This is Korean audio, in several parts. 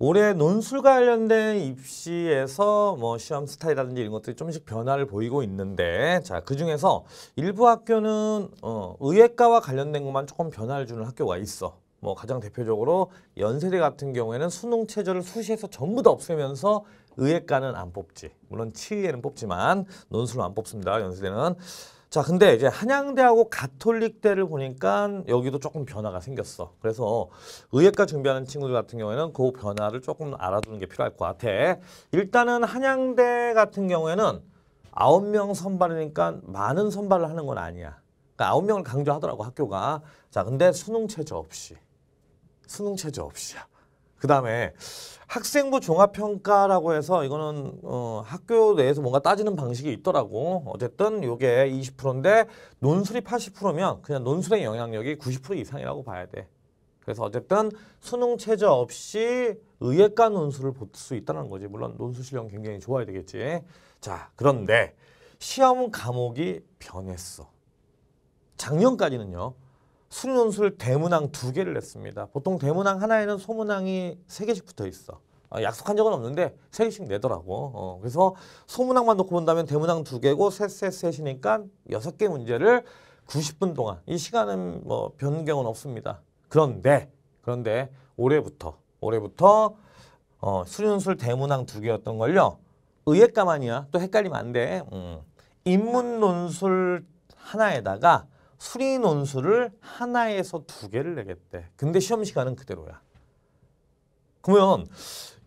올해 논술 관련된 입시에서 뭐 시험 스타일이라든지 이런 것들이 좀씩 변화를 보이고 있는데 자 그중에서 일부 학교는 어, 의예과와 관련된 것만 조금 변화를 주는 학교가 있어 뭐 가장 대표적으로 연세대 같은 경우에는 수능 체제를 수시에서 전부 다 없애면서 의예과는 안 뽑지 물론 치의에는 뽑지만 논술은 안 뽑습니다 연세대는 자, 근데 이제 한양대하고 가톨릭대를 보니까 여기도 조금 변화가 생겼어. 그래서 의예과 준비하는 친구들 같은 경우에는 그 변화를 조금 알아두는 게 필요할 것 같아. 일단은 한양대 같은 경우에는 아홉 명 선발이니까 많은 선발을 하는 건 아니야. 그러니까 아홉 명을 강조하더라고 학교가. 자, 근데 수능 체제 없이. 수능 체제 없이야. 그다음에 학생부 종합평가라고 해서 이거는 어, 학교 내에서 뭔가 따지는 방식이 있더라고. 어쨌든 요게 20%인데 논술이 80%면 그냥 논술의 영향력이 90% 이상이라고 봐야 돼. 그래서 어쨌든 수능 체제 없이 의예과 논술을 볼 수 있다는 거지. 물론 논술 실력 굉장히 좋아야 되겠지. 자, 그런데 시험 과목이 변했어. 작년까지는요. 승용술 대문항 두 개를 냈습니다. 보통 대문항 하나에는 소문항이 세 개씩 붙어 있어. 아, 약속한 적은 없는데 세 개씩 내더라고. 어, 그래서 소문항만 놓고 본다면 대문항 두 개고 셋셋 셋이니까 여섯 개 문제를 90분 동안 이 시간은 뭐 변경은 없습니다. 그런데 그런데 올해부터 올해부터 어, 수륜술 대문항 두 개였던 걸요. 의외가만이야. 또 헷갈리면 안 돼. 음. 인문논술 하나에다가 수리 논술을 하나에서 두 개를 내겠대. 근데 시험 시간은 그대로야. 그러면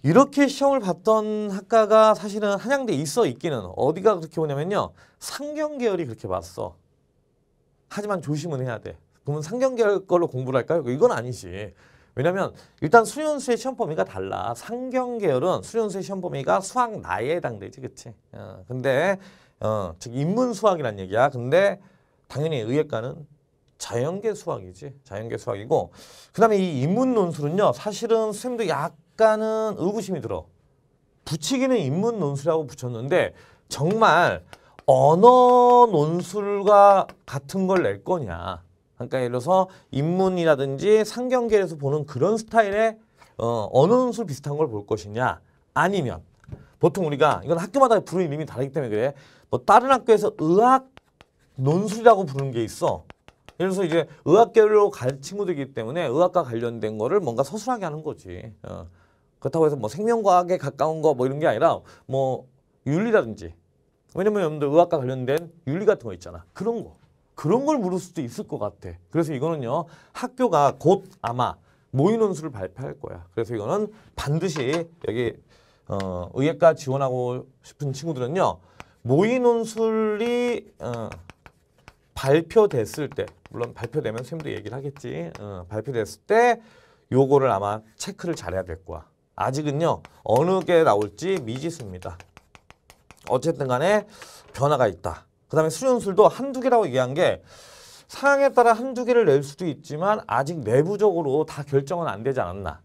이렇게 시험을 봤던 학과가 사실은 한양대 있어 있기는 어디가 그렇게 오냐면요. 상경 계열이 그렇게 봤어. 하지만 조심은 해야 돼. 그러면 상경 계열 걸로 공부를 할까요? 이건 아니지. 왜냐면 일단 수련수의 시험 범위가 달라. 상경 계열은 수련수의 시험 범위가 수학 나에 해당되지, 그치? 어, 근데 어, 즉 인문 수학이란 얘기야. 근데 당연히 의예과는 자연계 수학이지. 자연계 수학이고 그다음에 이 인문 논술은요. 사실은 선생님도 약간은 의구심이 들어. 붙이기는 인문 논술이라고 붙였는데 정말 언어 논술과 같은 걸 낼 거냐. 그러니까 예를 들어서 인문이라든지 상경계에서 보는 그런 스타일의 어, 언어 논술 비슷한 걸 볼 것이냐. 아니면 보통 우리가 이건 학교마다 부르는 이름이 다르기 때문에 그래. 뭐 다른 학교에서 의학 논술이라고 부르는 게 있어. 예를 들어서 이제 의학계로 갈 친구들이기 때문에 의학과 관련된 거를 뭔가 서술하게 하는 거지. 어. 그렇다고 해서 뭐 생명과학에 가까운 거 뭐 이런 게 아니라 뭐 윤리라든지 왜냐면 여러분들 의학과 관련된 윤리 같은 거 있잖아. 그런 거. 그런 걸 물을 수도 있을 것 같아. 그래서 이거는요. 학교가 곧 아마 모의논술을 발표할 거야. 그래서 이거는 반드시 여기 어, 의학과 지원하고 싶은 친구들은요. 모의논술이 어, 발표됐을 때 물론 발표되면 선생님도 얘기를 하겠지 어, 발표됐을 때 요거를 아마 체크를 잘해야 될 거야 아직은요 어느 게 나올지 미지수입니다 어쨌든 간에 변화가 있다 그 다음에 수련술도 한두 개라고 얘기한 게 상황에 따라 한두 개를 낼 수도 있지만 아직 내부적으로 다 결정은 안 되지 않았나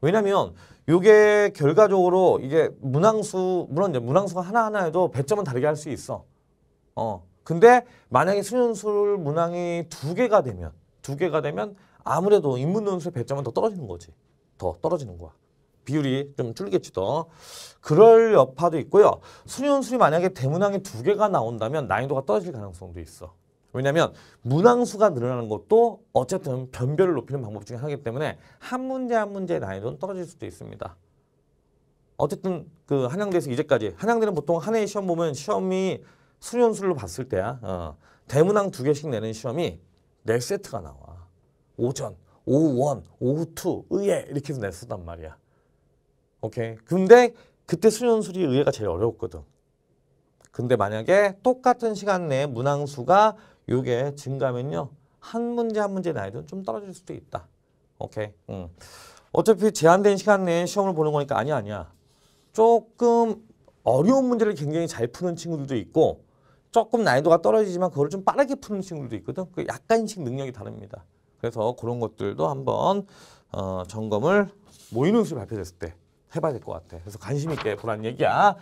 왜냐면 요게 결과적으로 이게 문항수 물론 이제 문항수가 하나하나에도 배점은 다르게 할 수 있어 어 근데 만약에 수능술 문항이 두 개가 되면 두 개가 되면 아무래도 인문논술의 배점은 더 떨어지는 거지. 더 떨어지는 거야. 비율이 좀 줄겠지 더. 그럴 여파도 있고요. 수능술이 만약에 대문항이 두 개가 나온다면 난이도가 떨어질 가능성도 있어. 왜냐하면 문항수가 늘어나는 것도 어쨌든 변별을 높이는 방법 중에 하나이기 때문에 한 문제 한 문제의 난이도는 떨어질 수도 있습니다. 어쨌든 그 한양대에서 이제까지 한양대는 보통 한 해의 시험 보면 시험이 수련술로 봤을 때야 어, 대문항 두 개씩 내는 시험이 4세트가 나와. 오전, 오후 1, 오후 2, 의예 이렇게 해서 냈었단 말이야. 오케이. 근데 그때 수련술이 의예가 제일 어려웠거든. 근데 만약에 똑같은 시간 내에 문항수가 요게 증가면요. 한 문제 한 문제 나이도좀 떨어질 수도 있다. 오케이. 음. 어차피 제한된 시간 내에 시험을 보는 거니까 아니야 아니야. 조금 어려운 문제를 굉장히 잘 푸는 친구들도 있고 조금 난이도가 떨어지지만 그걸 좀 빠르게 푸는 친구들도 있거든. 그 약간씩 능력이 다릅니다. 그래서 그런 것들도 한번 어, 점검을 모의는 수를 발표됐을 때 해봐야 될 것 같아. 그래서 관심 있게 보라는 얘기야.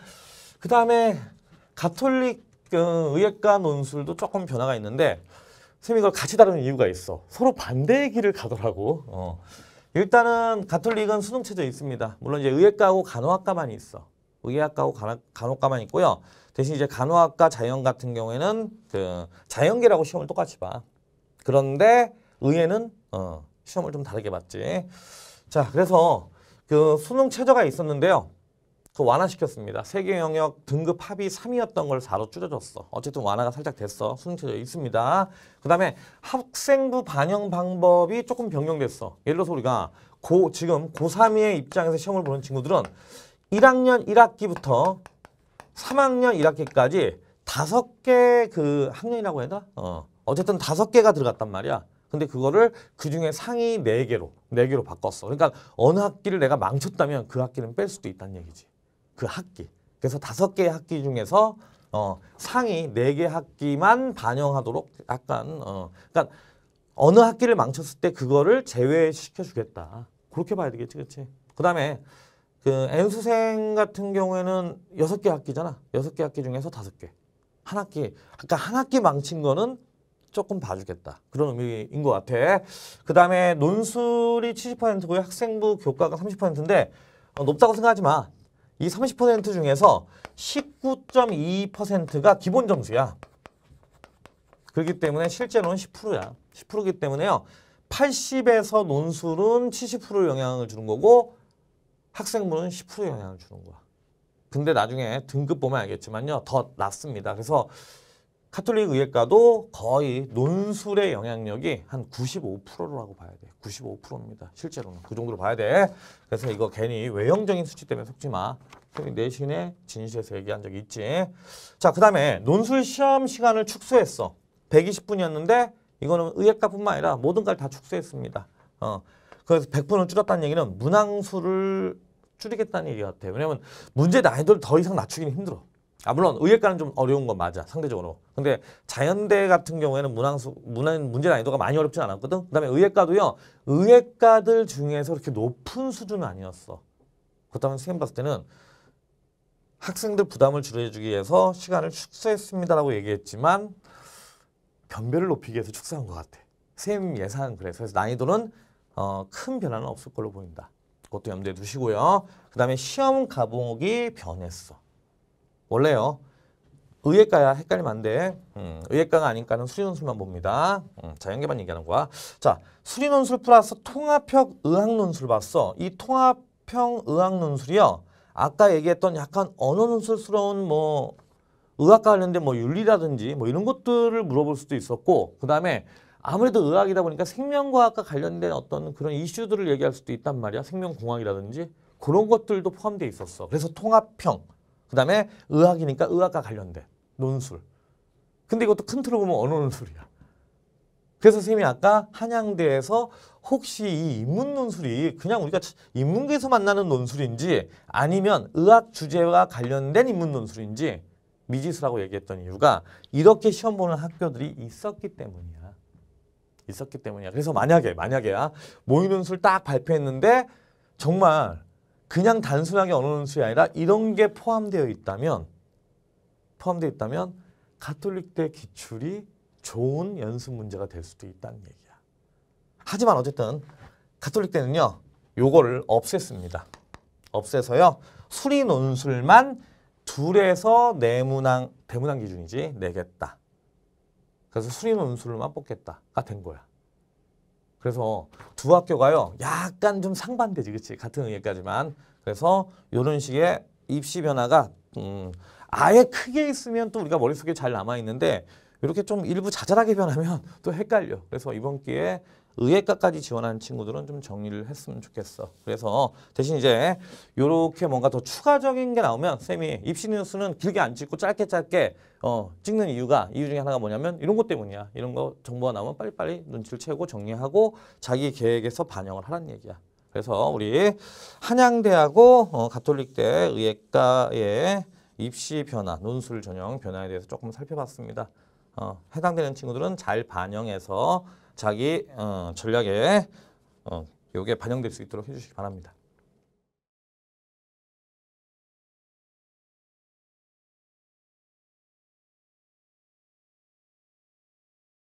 그 다음에 가톨릭 어, 의학과 논술도 조금 변화가 있는데 선생님 이걸 같이 다루는 이유가 있어. 서로 반대의 길을 가더라고. 어. 일단은 가톨릭은 수능체제 있습니다. 물론 이제 의학과하고 간호학과만 있어. 의학과하고 간학, 간호과만 있고요. 대신 이제 간호학과 자연 같은 경우에는 그 자연계라고 시험을 똑같이 봐. 그런데 의회는 어, 시험을 좀 다르게 봤지. 자, 그래서 그 수능 최저가 있었는데요. 그 완화시켰습니다. 세계 영역 등급 합이 3이었던 걸 4로 줄여줬어. 어쨌든 완화가 살짝 됐어. 수능 최저 있습니다. 그 다음에 학생부 반영 방법이 조금 변경됐어. 예를 들어서 우리가 고, 지금 고3의 입장에서 시험을 보는 친구들은 1학년 1학기부터 3학년 1학기까지 다섯 개 그 학년이라고 해야 되나? 어. 어쨌든 다섯 개가 들어갔단 말이야. 근데 그거를 그중에 상위 네개로네개로 네 바꿨어. 그러니까 어느 학기를 내가 망쳤다면 그 학기는 뺄 수도 있다는 얘기지. 그 학기. 그래서 다섯 개의 학기 중에서 어, 상위 네 개 학기만 반영하도록 약간 어, 그러니까 어느 학기를 망쳤을 때 그거를 제외시켜 주겠다. 그렇게 봐야 되겠지, 그치 그다음에 그 N수생 같은 경우에는 여섯 개 학기잖아. 여섯 개 학기 중에서 다섯 개. 한 학기. 아까 그러니까 한 학기 망친 거는 조금 봐주겠다. 그런 의미인 것 같아. 그 다음에 논술이 70%고요. 학생부 교과가 30%인데 어, 높다고 생각하지 마. 이 30% 중에서 19.2%가 기본 점수야. 그렇기 때문에 실제로는 10%야. 10%이기 때문에요. 80에서 논술은 70% 영향을 주는 거고 학생부는 10% 영향을 주는 거야. 근데 나중에 등급 보면 알겠지만요. 더 낮습니다. 그래서 카톨릭 의예과도 거의 논술의 영향력이 한 95%라고 봐야 돼. 95%입니다. 실제로는. 그 정도로 봐야 돼. 그래서 이거 괜히 외형적인 수치 때문에 속지 마. 내신에 진실에서 얘기한 적이 있지. 자, 그 다음에 논술 시험 시간을 축소했어. 120분이었는데 이거는 의예과뿐만 아니라 모든 걸 다 축소했습니다. 어. 그래서 100%는 줄였다는 얘기는 문항수를 줄이겠다는 얘기 같아요. 왜냐면 문제 난이도를 더 이상 낮추기는 힘들어. 아 물론 의예과는 좀 어려운 건 맞아 상대적으로. 근데 자연대 같은 경우에는 문항수 문항 문제 난이도가 많이 어렵진 않았거든. 그다음에 의예과도요. 의예과들 중에서 그렇게 높은 수준은 아니었어. 그렇다면 선생님 봤을 때는 학생들 부담을 줄여주기 위해서 시간을 축소했습니다라고 얘기했지만 변별을 높이기 위해서 축소한 것 같아. 선생님 예상 그래서, 그래서 난이도는 어, 큰 변화는 없을 걸로 보인다. 그것도 염두에 두시고요. 그 다음에 시험 과목이 변했어. 원래요. 의예과야 헷갈리면 안 돼. 음, 의예과가 아닌가는 수리논술만 봅니다. 음, 자연계만 얘기하는 거야. 자, 수리논술 플러스 통합형 의학논술 봤어. 이 통합형 의학논술이요. 아까 얘기했던 약간 언어논술스러운 뭐 의학과 관련된 뭐 윤리라든지 뭐 이런 것들을 물어볼 수도 있었고 그 다음에 아무래도 의학이다 보니까 생명과학과 관련된 어떤 그런 이슈들을 얘기할 수도 있단 말이야. 생명공학이라든지 그런 것들도 포함되어 있었어. 그래서 통합형, 그 다음에 의학이니까 의학과 관련된 논술. 근데 이것도 큰틀을 보면 언어 논술이야. 그래서 선생님이 아까 한양대에서 혹시 이 인문 논술이 그냥 우리가 인문계에서 만나는 논술인지 아니면 의학 주제와 관련된 인문 논술인지 미지수라고 얘기했던 이유가 이렇게 시험 보는 학교들이 있었기 때문이야. 있었기 때문이야. 그래서 만약에 만약에야 모이는 술딱 발표했는데 정말 그냥 단순하게 어느 수이 아니라 이런 게 포함되어 있다면 포함되어 있다면 가톨릭대 기출이 좋은 연습 문제가 될 수도 있다는 얘기야. 하지만 어쨌든 가톨릭대는요. 요거를 없앴습니다. 없애서요. 수리 논술만 둘에서 네 문항 대문항 기준이지 내겠다. 그래서 수리는 음수를 맛보겠다가 된 거야. 그래서 두 학교가요. 약간 좀 상반되지, 그렇지? 같은 의예까지만. 그래서 이런 식의 입시 변화가 음, 아예 크게 있으면 또 우리가 머릿속에 잘 남아 있는데 이렇게 좀 일부 자잘하게 변하면 또 헷갈려. 그래서 이번 기회에 의예과까지 지원하는 친구들은 좀 정리를 했으면 좋겠어. 그래서 대신 이제 이렇게 뭔가 더 추가적인 게 나오면 쌤이 입시 뉴스는 길게 안 찍고 짧게 짧게 어, 찍는 이유가 이유 중에 하나가 뭐냐면 이런 것 때문이야. 이런 거 정보가 나오면 빨리빨리 눈치를 채우고 정리하고 자기 계획에서 반영을 하라는 얘기야. 그래서 우리 한양대하고 어, 가톨릭대 의예과의 입시 변화, 논술 전형 변화에 대해서 조금 살펴봤습니다. 어, 해당되는 친구들은 잘 반영해서 자기 어, 전략에 어, 요게 반영될 수 있도록 해주시기 바랍니다.